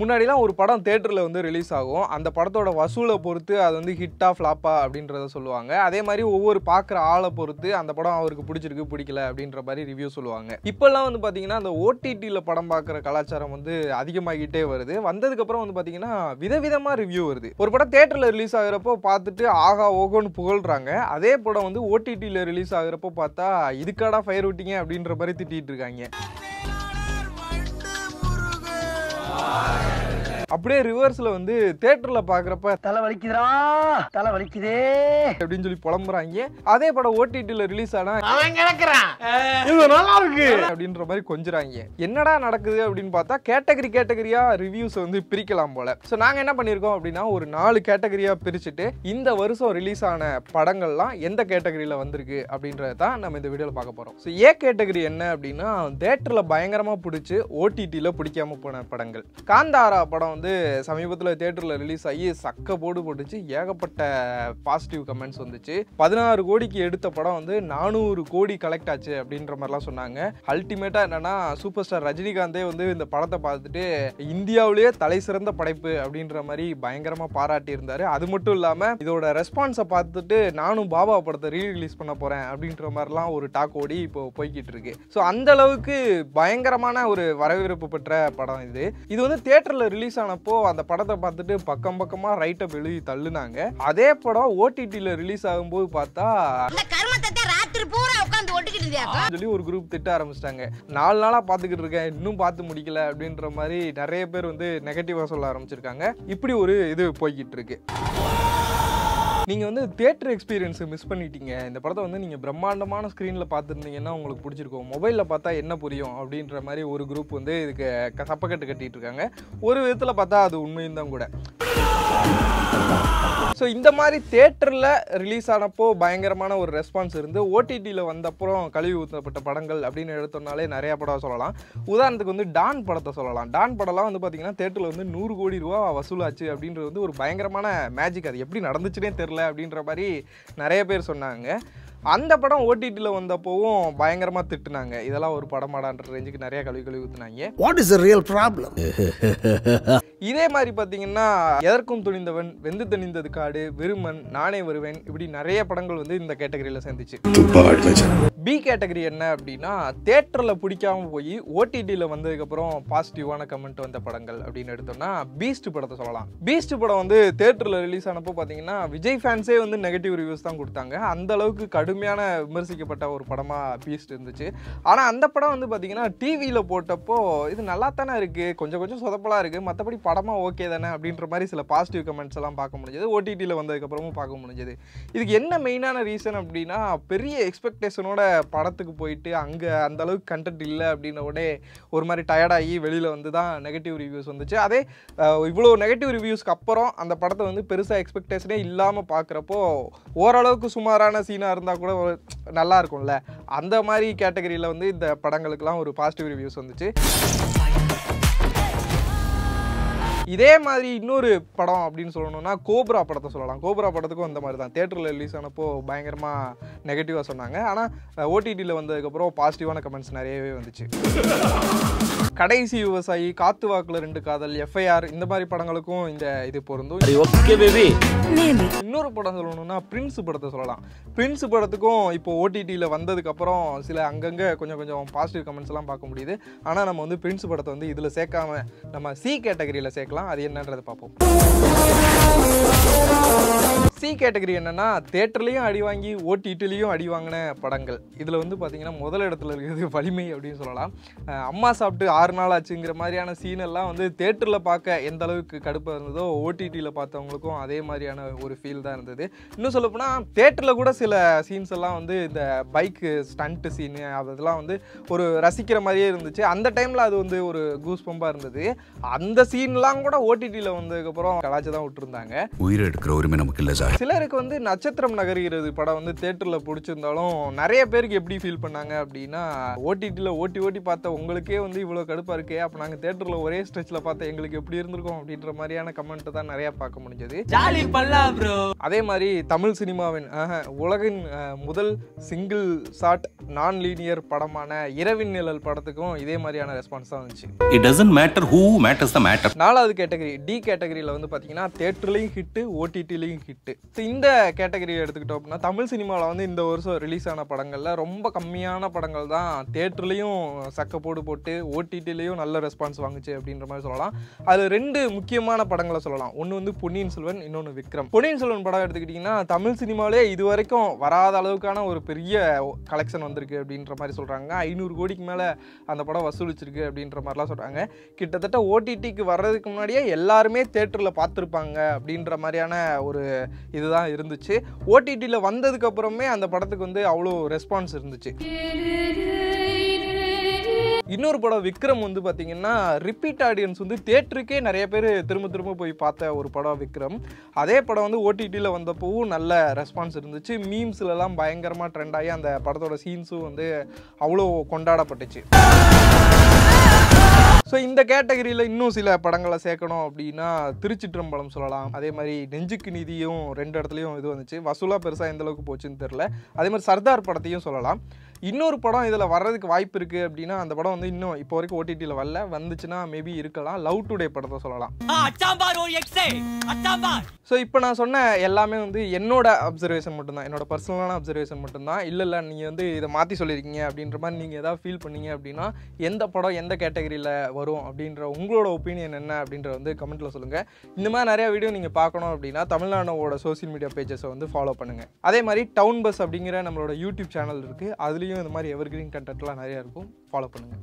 முன்னாடிலாம் ஒரு படம் தேட்டரில் வந்து ரிலீஸ் ஆகும் அந்த படத்தோட வசூலை பொறுத்து அது வந்து ஹிட்டா ஃப்ளாப்பா அப்படின்றத சொல்லுவாங்க அதே மாதிரி ஒவ்வொரு பார்க்குற ஆளை பொறுத்து அந்த படம் அவருக்கு பிடிச்சிருக்கு பிடிக்கல அப்படின்ற மாதிரி ரிவ்யூ சொல்லுவாங்க இப்போல்லாம் வந்து பார்த்தீங்கன்னா அந்த ஓடிடியில் படம் பார்க்குற கலாச்சாரம் வந்து அதிகமாகிட்டே வருது வந்ததுக்கப்புறம் வந்து பார்த்தீங்கன்னா விதவிதமாக ரிவ்யூ வருது ஒரு படம் தேட்டரில் ரிலீஸ் ஆகிறப்போ பார்த்துட்டு ஆகா ஓகோன்னு புகழ்றாங்க அதே படம் வந்து ஓடிடியில் ரிலீஸ் ஆகிறப்போ பார்த்தா இதுக்காடா ஃபயர் விட்டிங்க அப்படின்ற மாதிரி திட்டிகிட்டு இருக்காங்க Amen. அப்படியே ரிவர்ஸ்ல வந்து தேட்டர்ல பாக்குறப்ப தலை வலிக்குதா தலை வலிக்குதே அப்படின்னு சொல்லி புலம்புறாங்க அதே படம் ஓடிடில ரிலீஸ் ஆனா இது நல்லா இருக்கு அப்படின்ற மாதிரி கொஞ்சறாங்க என்னடா நடக்குது அப்படின்னு பார்த்தா கேட்டகரி கேட்டகரியா ரிவ்யூஸ் வந்து பிரிக்கலாம் போல சோ நாங்க என்ன பண்ணிருக்கோம் அப்படின்னா ஒரு நாலு கேட்டகரியா பிரிச்சுட்டு இந்த வருஷம் ரிலீஸ் ஆன படங்கள்லாம் எந்த கேட்டகரியில வந்திருக்கு அப்படின்றத தான் நம்ம இந்த வீடியோவில் பார்க்க போறோம் ஸோ ஏ கேட்டகரி என்ன அப்படின்னா தேட்டர்ல பயங்கரமா பிடிச்சி ஓடிடில பிடிக்காம போன படங்கள் காந்தாரா படம் வந்து சமீபத்தில் தேட்டரில் ரிலீஸ் ஆகி சக்க போடு போட்டுச்சு ஏகப்பட்ட பாசிட்டிவ் கமெண்ட்ஸ் வந்துச்சு பதினாறு கோடிக்கு எடுத்த படம் வந்து நானூறு கோடி கலெக்ட் ஆச்சு அப்படின்ற மாதிரிலாம் சொன்னாங்க அல்டிமேட்டாக என்னென்னா சூப்பர் ஸ்டார் ரஜினிகாந்தே வந்து இந்த படத்தை பார்த்துட்டு இந்தியாவிலேயே தலை சிறந்த படைப்பு அப்படின்ற மாதிரி பயங்கரமாக பாராட்டி இருந்தார் அது மட்டும் இல்லாமல் இதோட ரெஸ்பான்ஸை பார்த்துட்டு நானும் பாபா படத்தை ரீ ரிலீஸ் பண்ண போகிறேன் அப்படின்ற மாதிரிலாம் ஒரு டாக் ஓடி இப்போ போய்கிட்டு இருக்கு ஸோ அந்த அளவுக்கு பயங்கரமான ஒரு வரவேற்பு பெற்ற படம் இது இது வந்து தேட்டரில் ரிலீஸ் ஆன ஆனப்போ அந்த படத்தை பார்த்துட்டு பக்கம் பக்கமாக ரைட்டப் எழுதி தள்ளுனாங்க அதே படம் ஓடிடியில் ரிலீஸ் ஆகும்போது பார்த்தா சொல்லி ஒரு குரூப் திட்ட ஆரம்பிச்சிட்டாங்க நாலு நாளாக பார்த்துக்கிட்டு இருக்கேன் இன்னும் பார்த்து முடிக்கல அப்படின்ற மாதிரி நிறைய பேர் வந்து நெகட்டிவாக சொல்ல ஆரம்பிச்சிருக்காங்க இப்படி ஒரு இது போய்கிட்டு இருக்கு நீங்கள் வந்து தேட்டர் எக்ஸ்பீரியன்ஸை மிஸ் பண்ணிட்டீங்க இந்த படத்தை வந்து நீங்கள் பிரம்மாண்டமான ஸ்க்ரீனில் பார்த்துருந்தீங்கன்னா உங்களுக்கு பிடிச்சிருக்கும் மொபைலில் பார்த்தா என்ன புரியும் அப்படின்ற மாதிரி ஒரு குரூப் வந்து இதுக்கு சப்பக்கட்டு கட்டிகிட்டு இருக்காங்க ஒரு விதத்தில் பார்த்தா அது உண்மையும் தான் கூட ஸோ இந்த மாதிரி தேட்டரில் ரிலீஸ் ஆனப்போ பயங்கரமான ஒரு ரெஸ்பான்ஸ் இருந்து ஓடிடியில் வந்தப்புறம் கழுவி ஊற்றப்பட்ட படங்கள் அப்படின்னு எடுத்தோம்னாலே நிறையா படம் சொல்லலாம் உதாரணத்துக்கு வந்து டான் படத்தை சொல்லலாம் டான் படம்லாம் வந்து பார்த்தீங்கன்னா தேட்டரில் வந்து நூறு கோடி ரூபா வசூலாச்சு அப்படின்றது வந்து ஒரு பயங்கரமான மேஜிக் அது எப்படி நடந்துச்சுனே தெரில அப்படின்ற மாதிரி நிறைய பேர் சொன்னாங்க அந்த படம் ஓடிடியில் வந்தப்போவும் பயங்கரமாக திட்டுனாங்க இதெல்லாம் ஒரு படமாடான்ற ரேஞ்சுக்கு நிறைய கழுவி கழுவி ஊற்றுனாங்க வாட் இஸ் ரியல் ப்ராப்ளம் இதே மாதிரி பார்த்தீங்கன்னா எதற்கும் துணிந்தவன் வெந்து துணிந்தது காடு விருமன் நானே வருவேன் இப்படி நிறைய படங்கள் வந்து இந்த கேட்டகரியில் சேர்ந்துச்சு பி கேட்டகரி என்ன அப்படின்னா தேட்டரில் பிடிக்காமல் போய் ஓடிடியில் வந்ததுக்கப்புறம் பாசிட்டிவான கமெண்ட் வந்த படங்கள் அப்படின்னு எடுத்தோம்னா பீஸ்ட் படத்தை சொல்லலாம் பீஸ்ட் படம் வந்து தேட்டரில் ரிலீஸ் ஆனப்போ பார்த்தீங்கன்னா விஜய் ஃபேன்ஸே வந்து நெகட்டிவ் ரிவ்யூஸ் தான் கொடுத்தாங்க அந்த அளவுக்கு கடுமையான விமர்சிக்கப்பட்ட ஒரு படமாக பீஸ்ட் இருந்துச்சு ஆனால் அந்த படம் வந்து பார்த்தீங்கன்னா டிவியில் போட்டப்போ இது நல்லா தானே இருக்குது கொஞ்சம் கொஞ்சம் சொதப்பலாக இருக்குது மற்றபடி படமாக ஓகே தானே அப்படின்ற மாதிரி சில பாசிட்டிவ் கமெண்ட்ஸ் எல்லாம் பார்க்க முடிஞ்சது ஓடிடியில் வந்ததுக்கப்புறமும் பார்க்க முடிஞ்சது இதுக்கு என்ன மெயினான ரீசன் அப்படின்னா பெரிய எக்ஸ்பெக்டேஷனோட படத்துக்கு போயிட்டு அங்கே அந்தளவுக்கு கண்டென்ட் இல்லை அப்படின்ன உடனே ஒரு மாதிரி டயர்டாகி வெளியில் வந்து தான் நெகட்டிவ் ரிவ்யூஸ் வந்துச்சு அதே இவ்வளோ நெகட்டிவ் ரிவ்யூஸ்க்கு அப்புறம் அந்த படத்தை வந்து பெருசாக எக்ஸ்பெக்டேஷனே இல்லாமல் பார்க்குறப்போ ஓரளவுக்கு சுமாரான சீனாக இருந்தால் கூட நல்லா இருக்கும்ல அந்த மாதிரி கேட்டகரியில் வந்து இந்த படங்களுக்கெல்லாம் ஒரு பாசிட்டிவ் ரிவ்யூஸ் வந்துச்சு இதே மாதிரி இன்னொரு படம் அப்படின்னு சொல்லணும்னா கோப்ரா படத்தை சொல்லலாம் கோப்ரா படத்துக்கும் அந்த மாதிரி தான் தேட்டரில் ரிலீஸ் ஆனப்போ பயங்கரமாக நெகட்டிவாக சொன்னாங்க ஆனால் ஓடிடியில் வந்ததுக்கப்புறம் பாசிட்டிவான கமெண்ட்ஸ் நிறையவே வந்துச்சு கடைசி விவசாயி காத்து வாக்குல ரெண்டு காதல் எஃப்ஐஆர் இந்த மாதிரி படங்களுக்கும் இந்த இது பொருந்தும் இன்னொரு படம் சொல்லணும்னா பிரின்ஸ் படத்தை சொல்லலாம் பிரின்ஸ் படத்துக்கும் இப்போ ஓடிடியில் வந்ததுக்கப்புறம் சில அங்கங்கே கொஞ்சம் கொஞ்சம் பாசிட்டிவ் கமெண்ட்ஸ் எல்லாம் பார்க்க முடியுது ஆனால் நம்ம வந்து பிரின்ஸ் படத்தை வந்து இதில் சேர்க்காம நம்ம சி கேட்டகரியில் சேர்க்கலாம் அது என்னன்றதை பார்ப்போம் சி கேட்டகரி என்னென்னா தேட்டர்லேயும் அடி வாங்கி ஓடிடிலையும் அடி வாங்கின படங்கள் இதில் வந்து பார்த்திங்கன்னா முதல் இடத்துல இருக்கிறது வலிமை அப்படின்னு சொல்லலாம் அம்மா சாப்பிட்டு ஆறு நாள் ஆச்சுங்கிற மாதிரியான சீனெல்லாம் வந்து தேட்டரில் பார்க்க எந்த அளவுக்கு கடுப்பாக இருந்ததோ ஓடிடியில் பார்த்தவங்களுக்கும் அதே மாதிரியான ஒரு ஃபீல் தான் இருந்தது இன்னும் சொல்லப்போனால் தேட்டரில் கூட சில சீன்ஸ் எல்லாம் வந்து இந்த பைக்கு ஸ்டண்ட்டு சீனு அதெல்லாம் வந்து ஒரு ரசிக்கிற மாதிரியே இருந்துச்சு அந்த டைமில் அது வந்து ஒரு கூஸ் பம்பாக இருந்தது அந்த சீன்லாம் கூட ஓடிடியில் வந்ததுக்கப்புறம் கலாச்சி தான் விட்டுருந்தாங்க உயிரை எடுக்கிற உரிமை நமக்கு இல்லை சார் சிலருக்கு வந்து நட்சத்திரம் நகர்கிறது படம் வந்து தேட்டரில் பிடிச்சிருந்தாலும் நிறைய பேருக்கு எப்படி ஃபீல் பண்ணாங்க அப்படின்னா ஓடிடியில் ஓட்டி ஓட்டி பார்த்த உங்களுக்கே வந்து இவ்வளோ கடுப்பாக இருக்கே அப்போ நாங்கள் தேட்டரில் ஒரே ஸ்ட்ரெச்சில் பார்த்த எங்களுக்கு எப்படி இருந்திருக்கோம் அப்படின்ற மாதிரியான கமெண்ட்டை தான் நிறையா பார்க்க முடிஞ்சது அதே மாதிரி தமிழ் சினிமாவின் உலகின் முதல் சிங்கிள் ஷாட் நான் லீனியர் படமான இரவின் நிழல் படத்துக்கும் இதே மாதிரியான ரெஸ்பான்ஸ் தான் வந்துச்சு it doesn't matter who matters the matter நாலாவது கேட்டகரி டி கேட்டகரியில் வந்து பார்த்தீங்கன்னா தேட்டர்லேயும் ஹிட்டு ஓடிடிலையும் ஹிட்டு இந்த கேட்டகரியை எடுத்துக்கிட்டோம் அப்படின்னா தமிழ் சினிமாவில் வந்து இந்த வருஷம் ரிலீஸ் ஆன படங்களில் ரொம்ப கம்மியான படங்கள் தான் தேட்டர்லேயும் சக்க போடு போட்டு ஓடிடிலையும் நல்ல ரெஸ்பான்ஸ் வாங்குச்சு அப்படின்ற மாதிரி சொல்லலாம் அதில் ரெண்டு முக்கியமான படங்களை சொல்லலாம் ஒன்று வந்து பொன்னியின் செல்வன் இன்னொன்று விக்ரம் பொன்னியின் செல்வன் படம் எடுத்துக்கிட்டிங்கன்னா தமிழ் சினிமாவிலே இது வரைக்கும் வராத அளவுக்கான ஒரு பெரிய கலெக்ஷன் வந்திருக்கு அப்படின்ற மாதிரி சொல்கிறாங்க ஐநூறு கோடிக்கு மேலே அந்த படம் வசூலிச்சிருக்கு அப்படின்ற மாதிரிலாம் சொல்கிறாங்க கிட்டத்தட்ட ஓடிடிக்கு வர்றதுக்கு முன்னாடியே எல்லாருமே தேட்டரில் பார்த்துருப்பாங்க அப்படின்ற மாதிரியான ஒரு இதுதான் இருந்துச்சு ஓடிடியில் வந்ததுக்கப்புறமே அந்த படத்துக்கு வந்து அவ்வளோ ரெஸ்பான்ஸ் இருந்துச்சு இன்னொரு படம் விக்ரம் வந்து பார்த்தீங்கன்னா ரிப்பீட் ஆடியன்ஸ் வந்து தேட்டருக்கே நிறைய பேர் திரும்ப திரும்ப போய் பார்த்த ஒரு படம் விக்ரம் அதே படம் வந்து ஓடிடியில் வந்தப்போவும் நல்ல ரெஸ்பான்ஸ் இருந்துச்சு மீம்ஸ்லலாம் பயங்கரமாக ட்ரெண்ட் ஆகி அந்த படத்தோட சீன்ஸும் வந்து அவ்வளோ கொண்டாடப்பட்டுச்சு ஸோ இந்த கேட்டகரியில் இன்னும் சில படங்களை சேர்க்கணும் அப்படின்னா திருச்சிற்றம்பலம் சொல்லலாம் அதே மாதிரி நெஞ்சுக்கு நிதியும் ரெண்டு இடத்துலையும் இது வந்துச்சு வசூலாக பெருசாக எந்த அளவுக்கு போச்சுன்னு தெரில அதே மாதிரி சர்தார் படத்தையும் சொல்லலாம் இன்னொரு படம் இதில் வர்றதுக்கு வாய்ப்பு இருக்குது அப்படின்னா அந்த படம் வந்து இன்னும் இப்போ வரைக்கும் ஓடிடியில் வரல வந்துச்சுன்னா மேபி இருக்கலாம் லவ் டுடே படத்தை சொல்லலாம் ஸோ இப்போ நான் சொன்ன எல்லாமே வந்து என்னோட அப்சர்வேஷன் மட்டும்தான் என்னோட பர்சனலான அப்சர்வேஷன் மட்டும்தான் இல்லை இல்லை நீங்கள் வந்து இதை மாற்றி சொல்லியிருக்கீங்க அப்படின்ற மாதிரி நீங்கள் எதாவது ஃபீல் பண்ணீங்க அப்படின்னா எந்த படம் எந்த கேட்டகரியில் வரும் அப்படின்ற உங்களோட ஒப்பீனியன் என்ன அப்படின்ற வந்து கமெண்ட்டில் சொல்லுங்கள் இந்த மாதிரி நிறையா வீடியோ நீங்கள் பார்க்கணும் அப்படின்னா தமிழ்நாடோட சோசியல் மீடியா பேஜஸை வந்து ஃபாலோ பண்ணுங்கள் அதே மாதிரி டவுன் பஸ் அப்படிங்கிற நம்மளோட யூடியூப் சேனல் இருக்குது அதுலேயும் இதுலேயும் இந்த மாதிரி எவர்கிரீன் கண்டென்ட்லாம் நிறையா இருக்கும் ஃபாலோ பண்ணுங்கள்